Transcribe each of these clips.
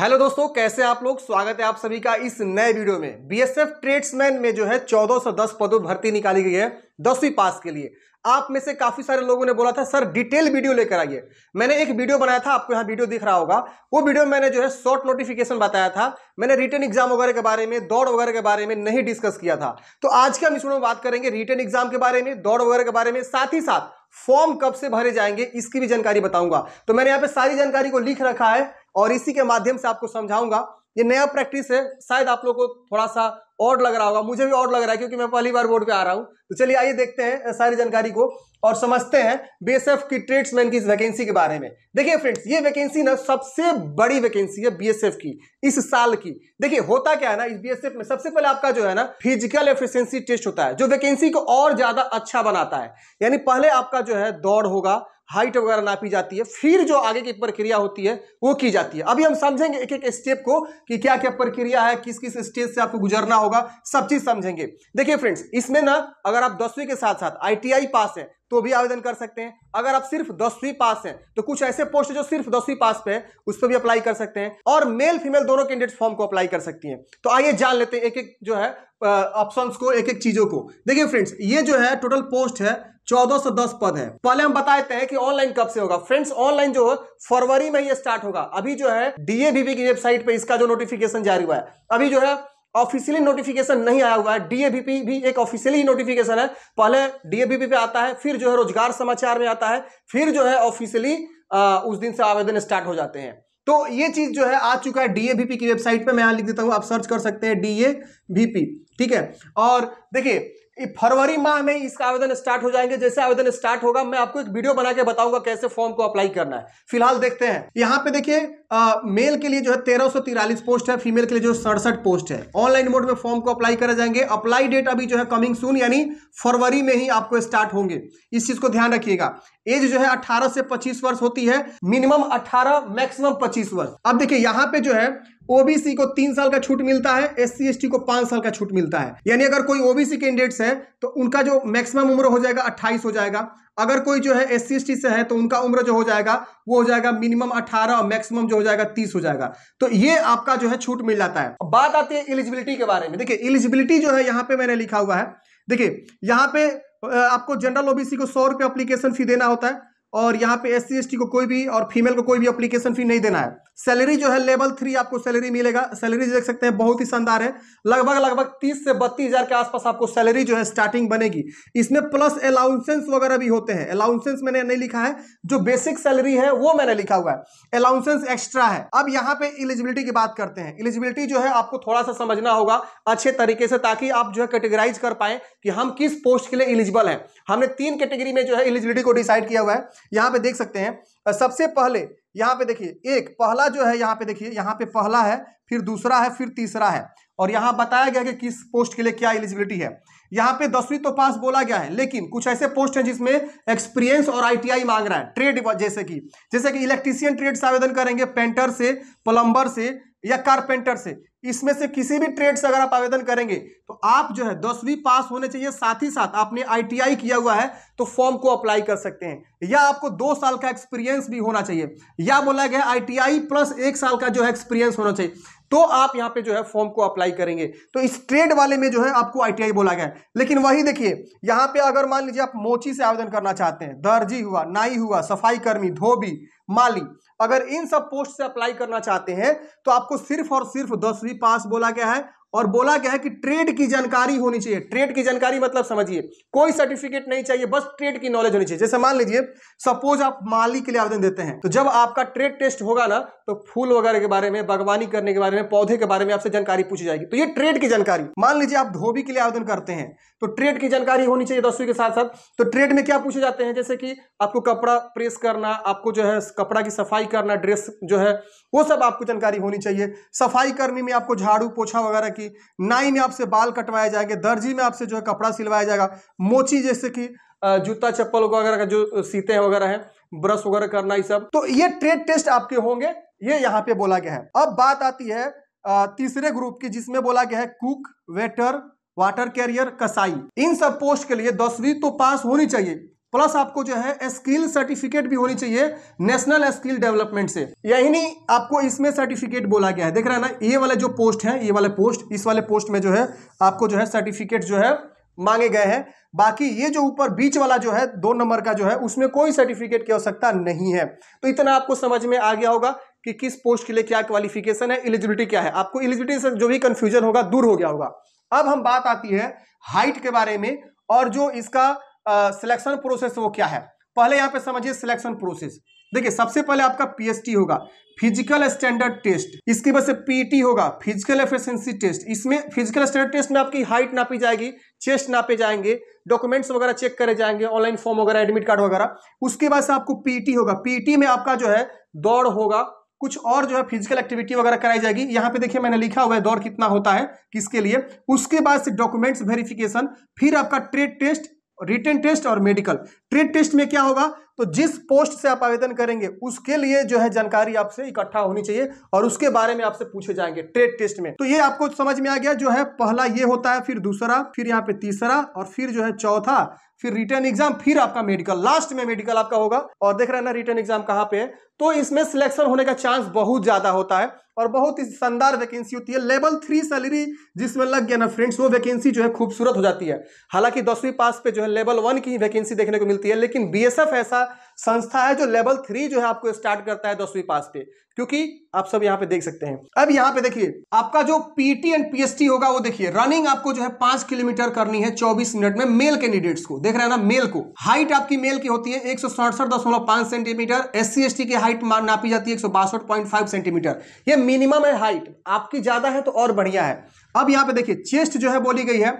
hello दोस्तों कैसे आप लोग स्वागत है आप सभी का इस नए वीडियो में बीएसएफ ट्रेड्समैन में जो है 1410 पदों भर्ती निकाली गई है दसवीं पास के लिए आप में से काफ़ी सारे लोगों ने बोला था सर डिटेल वीडियो लेकर आइए मैंने एक वीडियो बनाया था आपको यहाँ वीडियो दिख रहा होगा वो वीडियो मैंने जो है शॉर्ट नोटिफिकेशन बताया था मैंने रिटर्न एग्जाम वगैरह के बारे में दौड़ वगैरह के बारे में नहीं डिस्कस किया था तो आज के हम इस में बात करेंगे रिटर्न एग्जाम के बारे में दौड़ वगैरह के बारे में साथ ही साथ फॉर्म कब से भरे जाएंगे इसकी भी जानकारी बताऊंगा तो मैंने यहाँ पे सारी जानकारी को लिख रखा है और इसी के माध्यम से आपको समझाऊंगा ये नया प्रैक्टिस है शायद आप लोग को थोड़ा सा और लग रहा होगा मुझे भी और लग रहा है क्योंकि मैं पहली बार बोर्ड पे आ रहा हूँ तो चलिए आइए देखते हैं सारी जानकारी को और समझते हैं बीएसएफ की ट्रेड्समैन की इस वैकेंसी के बारे में देखिए फ्रेंड्स ये वैकेंसी ना सबसे बड़ी वैकेंसी है बीएसएफ की इस साल की देखिए होता क्या है ना इस बीएसएफ में सबसे पहले आपका जो है ना फिजिकल एफिशिएंसी टेस्ट होता है जो वैकेंसी को और ज्यादा अच्छा बनाता है यानी पहले आपका जो है दौड़ होगा हाइट वगैरह नापी जाती है फिर जो आगे की प्रक्रिया होती है वो की जाती है अभी हम समझेंगे एक एक स्टेप को कि क्या क्या प्रक्रिया है किस किस स्टेज से आपको गुजरना होगा सब चीज समझेंगे देखिए फ्रेंड्स इसमें ना अगर आप दसवीं के साथ साथ आईटीआई पास है तो भी आवेदन कर सकते हैं अगर आप सिर्फ दसवीं पास हैं तो कुछ ऐसे पोस्ट जो सिर्फ दसवीं पास पे है उस पर भी अप्लाई कर सकते हैं और मेल फीमेल दोनों कैंडिडेट फॉर्म को अप्लाई कर सकती हैं तो आइए जान लेते हैं एक एक जो है ऑप्शन को एक एक चीजों को देखिए फ्रेंड्स ये जो है टोटल पोस्ट है चौदह सौ दस पद है पहले हम बताते हैं कि ऑनलाइन कब से होगा फ्रेंड्स ऑनलाइन जो फरवरी में ये स्टार्ट होगा अभी जो है डीएबीपी की वेबसाइट पे इसका जो नोटिफिकेशन जारी हुआ है अभी जो है ऑफिशियली नोटिफिकेशन नहीं आया हुआ है डीएबीपी भी एक ऑफिशियली नोटिफिकेशन है पहले डीएबीपी पे आता है फिर जो है रोजगार समाचार में आता है फिर जो है ऑफिशियली उस दिन से आवेदन स्टार्ट हो जाते हैं तो ये चीज जो है आ चुका है डीएबीपी की वेबसाइट पे मैं यहां लिख देता हूं आप सर्च कर सकते हैं डीएबीपी ठीक है और देखिए फरवरी माह में इसका आवेदन स्टार्ट हो जाएंगे जैसे आवेदन स्टार्ट होगा मैं आपको एक वीडियो बना के बताऊंगा कैसे फॉर्म को अप्लाई करना है फिलहाल देखते हैं यहाँ पे देखिए मेल के लिए जो है तेरह सौ तिरालीस पोस्ट है फीमेल के लिए जो सड़सठ पोस्ट है ऑनलाइन मोड में फॉर्म को अप्लाई करा जाएंगे अप्लाई डेट अभी जो है कमिंग सून यानी फरवरी में ही आपको स्टार्ट होंगे इस चीज को ध्यान रखिएगा एज जो है अठारह से पच्चीस वर्ष होती है मिनिमम अठारह मैक्सिमम पच्चीस वर्ष अब देखिए यहाँ पे जो है ओबीसी को तीन साल का छूट मिलता है एस सी को पांच साल का छूट मिलता है यानी अगर कोई ओबीसी कैंडिडेट्स है तो उनका जो मैक्सिमम उम्र हो जाएगा अट्ठाईस हो जाएगा अगर कोई जो है एस सी से है तो उनका उम्र जो हो जाएगा वो हो जाएगा मिनिमम 18 और मैक्सिमम जो हो जाएगा 30 हो जाएगा तो ये आपका जो है छूट मिल जाता है बात आती है एलिजिबिलिटी के बारे में देखिए एलिजिबिलिटी जो है यहाँ पे मैंने लिखा हुआ है देखिए यहाँ पे आपको जनरल ओबीसी को सौ रुपये अप्लीकेशन फी देना होता है और यहाँ पे एस सी को कोई भी और फीमेल को कोई भी अप्लीकेशन फी नहीं देना है सैलरी जो है लेवल थ्री आपको सैलरी मिलेगा सैलरी देख सकते हैं बहुत ही शानदार है लगभग लगभग तीस से बत्तीस हजार के आसपास आपको सैलरी जो है स्टार्टिंग बनेगी इसमें प्लस अलाउंसेंस वगैरह भी होते हैं अलाउंसेंस मैंने नहीं लिखा है जो बेसिक सैलरी है वो मैंने लिखा हुआ है अलाउंसेंस एक्स्ट्रा है अब यहाँ पे इलिजिबिलिटी की बात करते हैं इलिजिबिलिटी जो है आपको थोड़ा सा समझना होगा अच्छे तरीके से ताकि आप जो है कैटेगराइज कर पाए कि हम किस पोस्ट के लिए इलिजिबल है हमने तीन कैटेगरी में जो है इलिजिबिलिटी को डिसाइड किया हुआ है यहाँ पे देख सकते हैं सबसे पहले यहाँ पे देखिए एक पहला जो है यहाँ पे देखिए यहाँ पे पहला है फिर दूसरा है फिर तीसरा है और यहाँ बताया गया कि किस पोस्ट के लिए क्या एलिजिबिलिटी है यहाँ पे दसवीं तो पास बोला गया है लेकिन कुछ ऐसे पोस्ट हैं जिसमें एक्सपीरियंस और आईटीआई मांग रहा है ट्रेड जैसे कि जैसे कि इलेक्ट्रीशियन ट्रेड से आवेदन करेंगे पेंटर से प्लम्बर से या कारपेंटर से इसमें से किसी भी ट्रेड से अगर आप आवेदन करेंगे तो आप जो है दसवीं पास होने चाहिए साथ ही साथ आपने आईटीआई किया हुआ है तो फॉर्म को अप्लाई कर सकते हैं या आपको दो साल का एक्सपीरियंस भी होना चाहिए या बोला गया आईटीआई प्लस एक साल का जो है एक्सपीरियंस होना चाहिए तो आप यहां पे जो है फॉर्म को अप्लाई करेंगे तो इस ट्रेड वाले में जो है आपको आईटीआई बोला गया है लेकिन वही देखिए यहां पे अगर मान लीजिए आप मोची से आवेदन करना चाहते हैं दर्जी हुआ नाई हुआ सफाई कर्मी धोबी माली अगर इन सब पोस्ट से अप्लाई करना चाहते हैं तो आपको सिर्फ और सिर्फ दसवीं पास बोला गया है और बोला गया है कि ट्रेड की जानकारी होनी चाहिए ट्रेड की जानकारी मतलब समझिए कोई सर्टिफिकेट नहीं चाहिए बस ट्रेड की नॉलेज होनी चाहिए जैसे मान लीजिए सपोज आप माली के लिए आवेदन देते हैं तो जब आपका ट्रेड टेस्ट होगा ना तो फूल वगैरह के बारे में बागवानी करने के बारे में पौधे के बारे में आपसे जानकारी पूछी जाएगी तो ये ट्रेड की जानकारी मान लीजिए आप धोबी के लिए आवेदन करते हैं तो ट्रेड की जानकारी होनी चाहिए दसवीं के साथ साथ तो ट्रेड में क्या पूछे जाते हैं जैसे कि आपको कपड़ा प्रेस करना आपको जो है कपड़ा की सफाई करना ड्रेस जो है वो सब आपको जानकारी होनी चाहिए सफाई कर्मी में आपको झाड़ू पोछा वगैरह की जाएगी नाई में आपसे बाल कटवाए जाएंगे दर्जी में आपसे जो है कपड़ा सिलवाया जाएगा मोची जैसे कि जूता चप्पल वगैरह का जो सीते वगैरह है ब्रश वगैरह करना ही सब तो ये ट्रेड टेस्ट आपके होंगे ये यहाँ पे बोला गया है अब बात आती है तीसरे ग्रुप की जिसमें बोला गया है कुक वेटर वाटर कैरियर कसाई इन सब पोस्ट के लिए दसवीं तो पास होनी चाहिए प्लस आपको जो है स्किल सर्टिफिकेट भी होनी चाहिए नेशनल स्किल डेवलपमेंट से यही नहीं आपको इसमें सर्टिफिकेट बोला गया है देख रहे हैं ना ये वाले जो पोस्ट है ये वाले पोस्ट इस वाले पोस्ट में जो है आपको जो है सर्टिफिकेट जो है मांगे गए हैं बाकी ये जो ऊपर बीच वाला जो है दो नंबर का जो है उसमें कोई सर्टिफिकेट की आवश्यकता नहीं है तो इतना आपको समझ में आ गया होगा कि किस पोस्ट के लिए क्या क्वालिफिकेशन है एलिजिबिलिटी क्या है आपको एलिजिबिलिटी से जो भी कन्फ्यूजन होगा दूर हो गया होगा अब हम बात आती है हाइट के बारे में और जो इसका सिलेक्शन प्रोसेस वो क्या है पहले यहाँ पे समझिए सिलेक्शन प्रोसेस देखिए सबसे पहले आपका पीएसटी होगा फिजिकल स्टैंडर्ड टेस्ट इसके बाद से पीटी होगा फिजिकल एफिशिएंसी टेस्ट इसमें फिजिकल स्टैंडर्ड टेस्ट में आपकी हाइट नापी जाएगी चेस्ट नापे जाएंगे डॉक्यूमेंट्स वगैरह चेक करे जाएंगे ऑनलाइन फॉर्म वगैरह एडमिट कार्ड वगैरह उसके बाद से आपको पीटी होगा पीटी में आपका जो है दौड़ होगा कुछ और जो है फिजिकल एक्टिविटी वगैरह कराई जाएगी यहाँ पे देखिए मैंने लिखा हुआ है दौड़ कितना होता है किसके लिए उसके बाद से डॉक्यूमेंट्स वेरिफिकेशन फिर आपका ट्रेड टेस्ट रिटर्न टेस्ट और मेडिकल ट्रेड टेस्ट में क्या होगा तो जिस पोस्ट से आप आवेदन करेंगे उसके लिए जो है जानकारी आपसे इकट्ठा होनी चाहिए और उसके बारे में आपसे पूछे जाएंगे ट्रेड टेस्ट में तो ये आपको समझ में आ गया जो है पहला ये होता है फिर दूसरा फिर यहाँ पे तीसरा और फिर जो है चौथा फिर रिटर्न एग्जाम फिर आपका मेडिकल लास्ट में मेडिकल आपका होगा और देख रहे ना रिटर्न एग्जाम कहाँ पे है तो इसमें सिलेक्शन होने का चांस बहुत ज्यादा होता है और बहुत ही शानदार वैकेंसी होती है लेवल थ्री सैलरी जिसमें लग गया ना फ्रेंड्स वो वैकेंसी जो है खूबसूरत हो जाती है हालांकि दसवीं पास पे जो है लेवल वन की वैकेंसी देखने को मिलती है लेकिन बी ऐसा संस्था है जो लेवल थ्री जो है आपको स्टार्ट करता है दसवीं पास पे क्योंकि आप सब यहाँ पे देख सकते हैं अब यहाँ पे देखिए आपका जो पीटी एंड पीएसटी होगा वो देखिए रनिंग आपको जो है पांच किलोमीटर करनी है चौबीस मिनट में मेल कैंडिडेट्स को देख रहे हैं ना मेल को हाइट आपकी मेल की होती है एक सेंटीमीटर एस सी की हाइट नापी जाती है एक सेंटीमीटर ये मिनिमम है हाइट आपकी ज्यादा है तो और बढ़िया है अब यहाँ पे देखिए चेस्ट जो है बोली गई है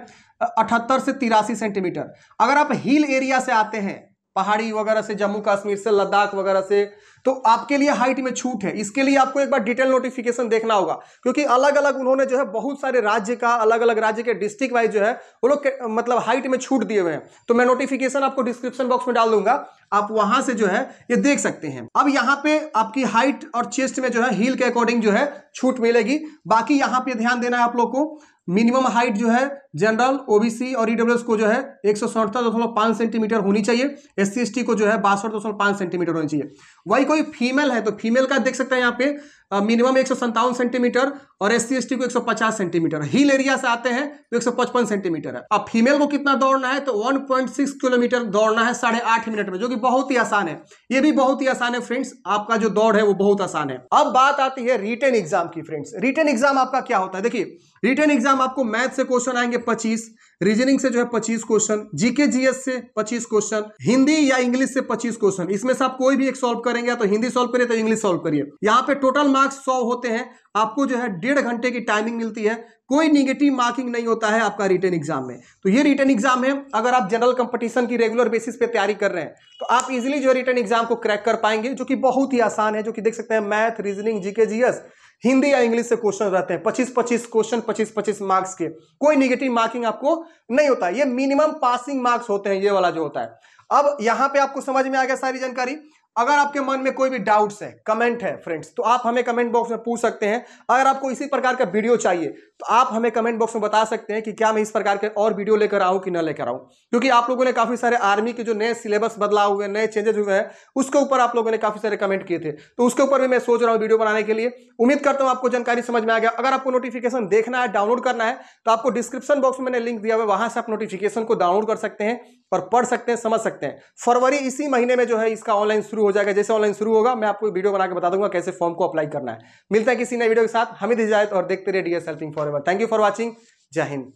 अठहत्तर से तिरासी सेंटीमीटर अगर आप हिल एरिया से आते हैं पहाड़ी वगैरह से जम्मू कश्मीर से लद्दाख वगैरह से तो आपके लिए हाइट में छूट है इसके लिए आपको एक बार डिटेल नोटिफिकेशन देखना होगा क्योंकि अलग अलग उन्होंने जो है बहुत सारे राज्य का अलग अलग राज्य के डिस्ट्रिक्ट वाइज जो है वो लोग मतलब हाइट में छूट दिए हुए हैं तो मैं नोटिफिकेशन आपको डिस्क्रिप्शन बॉक्स में डाल दूंगा आप वहां से जो है ये देख सकते हैं अब यहाँ पे आपकी हाइट और चेस्ट में जो है हील के अकॉर्डिंग जो है छूट मिलेगी बाकी यहाँ पे ध्यान देना है आप लोग को मिनिमम हाइट जो है जनरल ओबीसी और ईडब्ल्यूएस को जो है एक सेंटीमीटर होनी चाहिए एस सी को जो है बासठ सेंटीमीटर होनी चाहिए वही कोई फीमेल है तो फीमेल का देख सकते हैं यहाँ पे मिनिमम एक सेंटीमीटर और एस सी को 150 सेंटीमीटर हिल एरिया से आते हैं तो 155 सेंटीमीटर है अब फीमेल को कितना दौड़ना है तो 1.6 किलोमीटर दौड़ना है साढ़े आठ मिनट में जो कि बहुत ही आसान है ये भी बहुत ही आसान है फ्रेंड्स आपका जो दौड़ है वो बहुत आसान है अब बात आती है रिटर्न एग्जाम की फ्रेंड्स रिटर्न एग्जाम आपका क्या होता है देखिए रिटर्न एग्जाम आपको मैथ से क्वेश्चन आएंगे पच्चीस रीजनिंग से जो है पच्चीस क्वेश्चन जीके जीएस से पच्चीस क्वेश्चन हिंदी या इंग्लिश से पच्चीस क्वेश्चन इसमें से आप कोई भी एक सॉल्व करेंगे तो हिंदी सॉल्व करिए तो इंग्लिश सॉल्व करिए यहाँ पे टोटल मार्क्स सौ होते हैं आपको जो है डेढ़ घंटे की टाइमिंग मिलती है कोई निगेटिव मार्किंग नहीं होता है आपका रिटर्न एग्जाम में तो ये रिटर्न एग्जाम है अगर आप जनरल कंपटीशन की रेगुलर बेसिस पे तैयारी कर रहे हैं तो आप इजीली जो रिटर्न एग्जाम को क्रैक कर पाएंगे जो कि बहुत ही आसान है जो कि देख सकते हैं math reasoning GK GS Hindi या इंग्लिश से क्वेश्चन रहते हैं पच्चीस पच्चीस क्वेश्चन पच्चीस पच्चीस मार्क्स के कोई निगेटिव मार्किंग आपको नहीं होता ये मिनिमम पासिंग मार्क्स होते हैं ये वाला जो होता है अब यहां पर आपको समझ में आ गया सारी जानकारी अगर आपके मन में कोई भी डाउट्स है कमेंट है फ्रेंड्स तो आप हमें कमेंट बॉक्स में पूछ सकते हैं अगर आपको इसी प्रकार का वीडियो चाहिए तो आप हमें कमेंट बॉक्स में बता सकते हैं कि क्या मैं इस प्रकार के और वीडियो लेकर आऊं कि न लेकर आऊं क्योंकि आप लोगों ने काफ़ी सारे आर्मी के जो नए सिलेबस बदलाव हुए नए चेंजेस हुए हैं उसके ऊपर आप लोगों ने काफ़ी सारे कमेंट किए थे तो उसके ऊपर भी मैं सोच रहा हूँ वीडियो बनाने के लिए उम्मीद करता हूँ आपको जानकारी समझ में आ गया अगर आपको नोटिफिकेशन देखना है डाउनलोड करना है तो आपको डिस्क्रिप्शन बॉक्स में मैंने लिंक दिया हुआ है वहां से आप नोटिफिकेशन को डाउनलोड कर सकते हैं पर पढ़ सकते हैं समझ सकते हैं फरवरी इसी महीने में जो है इसका ऑनलाइन शुरू हो जाएगा जैसे ऑनलाइन शुरू होगा मैं आपको वीडियो बनाकर बता दूंगा कैसे फॉर्म को अप्लाई करना है मिलता है किसी नए वीडियो के साथ हमें जाए और देखते रहे D S helping forever thank you for watching Jai Hind